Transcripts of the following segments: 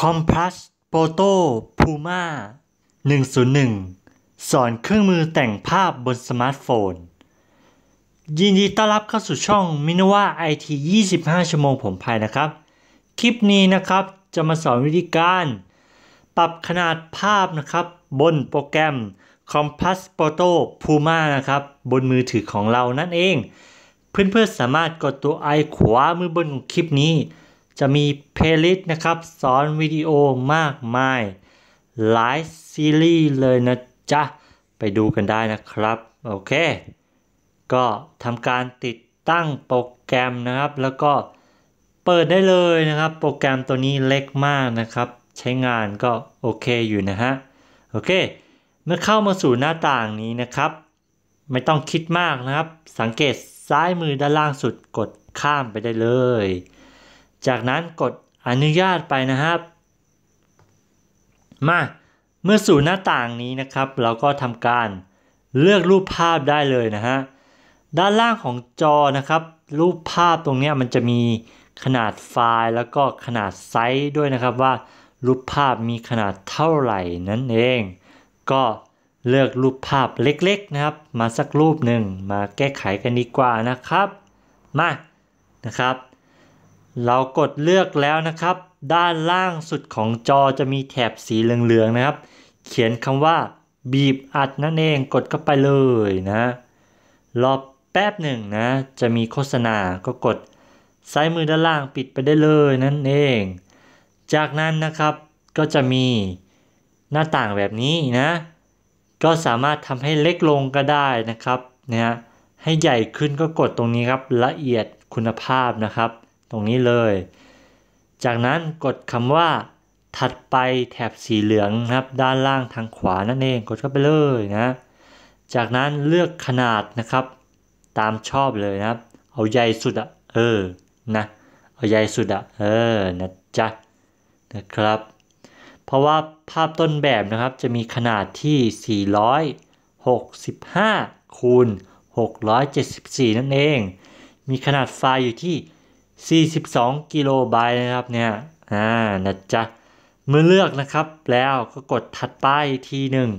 คอมพลัสโปโต้พูม่า101 สอนเครื่องมือแต่งภาพบนสมาร์ทโฟน ยินดีต้อนรับเข้าสู่ช่องมินว่าไอที25 ชั่วโมงผมภายนะครับ คลิปนี้นะครับจะมาสอนวิธีการ ปรับขนาดภาพนะครับบนโปรแกรม Compass Photo Puma นะครับบนมือถือของเรานั่นเอง เพื่อนๆสามารถกดตัวไอขวามือบนคลิปนี้จะมีเพลย์ลิสต์นะครับสอนวิดีโอมากมายหลายซีรีส์เลยนะจ๊ะ ไปดูกันได้นะครับโอเคก็ทำการติดตั้งโปรแกรมนะครับ แล้วก็เปิดได้เลยนะครับ โปรแกรมตัวนี้เล็กมากนะครับ ใช้งานก็โอเคอยู่นะฮะโอเค เมื่อเข้ามาสู่หน้าต่างนี้นะครับ ไม่ต้องคิดมากนะครับ สังเกตซ้ายมือด้านล่างสุดกดข้ามไปได้เลยจากนั้นกดอนุญาตไปนะครับ มาเมื่อสู่หน้าต่างนี้นะครับ เราก็ทำการเลือกรูปภาพได้เลยนะฮะด้านล่างของจอนะครับ รูปภาพตรงนี้มันจะมีขนาดไฟล์แล้วก็ขนาดไซส์ด้วยนะครับว่า รูปภาพมีขนาดเท่าไหร่นั่นเอง ก็เลือกรูปภาพเล็ก ๆนะครับ มาสักรูปหนึ่งมาแก้ไขกันดีกว่านะครับ มานะครับเรากดเลือกแล้วนะครับ ด้านล่างสุดของจอจะมีแถบสีเหลืองๆนะครับ เขียนคำว่าบีบอัดนั่นเองกดเข้าไปเลยนะรอแป๊บหนึ่งนะ จะมีโฆษณาก็กด ซ้ายมือด้านล่างปิดไปได้เลยนั่นเอง จากนั้นนะครับก็จะมีหน้าต่างแบบนี้นะ ก็สามารถทำให้เล็กลงก็ได้นะครับนะให้ใหญ่ขึ้นก็กดตรงนี้ครับละเอียดคุณภาพนะครับตรงนี้เลย จากนั้นกดคำว่า ถัดไปแถบสีเหลืองนะครับด้านล่างทางขวานั่นเองกดเข้าไปเลยนะ จากนั้นเลือกขนาดนะครับตามชอบเลยนะครับเอาใหญ่สุดอะเออนะเอาใหญ่สุดอะเออนะจ๊ะนะครับเพราะว่าภาพต้นแบบนะครับจะมีขนาดที่ 465 คูณ 674 นั่นเอง มีขนาดไฟล์อยู่ที่42กิโลไบต์นะครับเนี่ย อ่านะจ๊ะเมื่อเลือกนะครับแล้วก็กดถัดไปทีหนึ่ง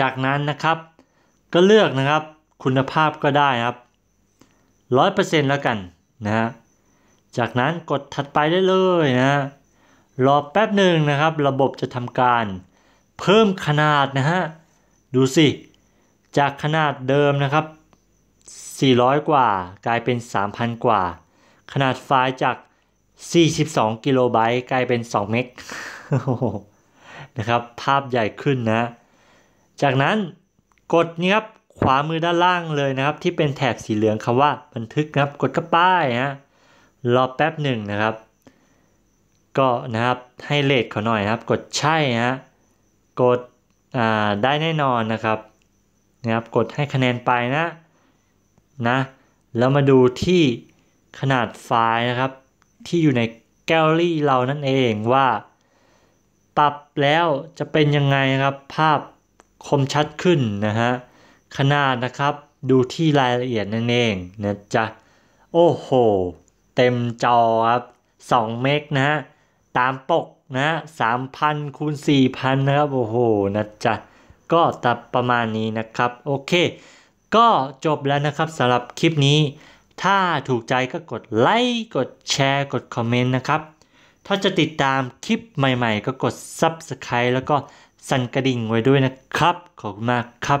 จากนั้นนะครับก็เลือกนะครับคุณภาพก็ได้ครับ 100%แล้วกันนะฮะ จากนั้นกดถัดไปได้เลยนะรอแป๊บหนึ่งนะครับ ระบบจะทำการเพิ่มขนาดนะฮะดูสิ จากขนาดเดิมนะครับ400 กว่ากลายเป็น 3,000 กว่า ขนาดไฟล์จาก 42 กิโลไบต์กลายเป็น 2 เมกนะครับภาพใหญ่ขึ้นนะ จากนั้นกดนี่ครับขวามือด้านล่างเลยนะครับ ที่เป็นแถบสีเหลืองคำว่าบันทึกนะครับ กดะป้ายฮนะรอแป๊บหนึ่งนะครับก็นะครับให้เลทเขาหน่อยนะครับ กดใช่ฮะกดได้แน่นอนนะครับนะครับ กดให้คะแนนไปนะนะแล้วมาดูที่ขนาดไฟล์นะครับที่อยู่ในแกลลี่เรานั่นเองว่า ปรับแล้วจะเป็นยังไงครับภาพคมชัดขึ้นนะฮะขนาดนะครับดูที่รายละเอียดนั่นเองนะจ๊ะโอ้โหเต็มจอครับ 2 เมกนะฮะตามปกนะฮะ3,000คูณ4,000 นะครับโอ้โหนะจ๊ะก็ตับประมาณนี้นะครับโอเคก็จบแล้วนะครับสำหรับคลิปนี้ ถ้าถูกใจก็กดไลค์กดแชร์กดคอมเมนต์นะครับ ถ้าจะติดตามคลิปใหม่ ๆ ก็กด Subscribe แล้วก็สั่นกระดิ่งไว้ด้วยนะครับขอบคุณมากครับ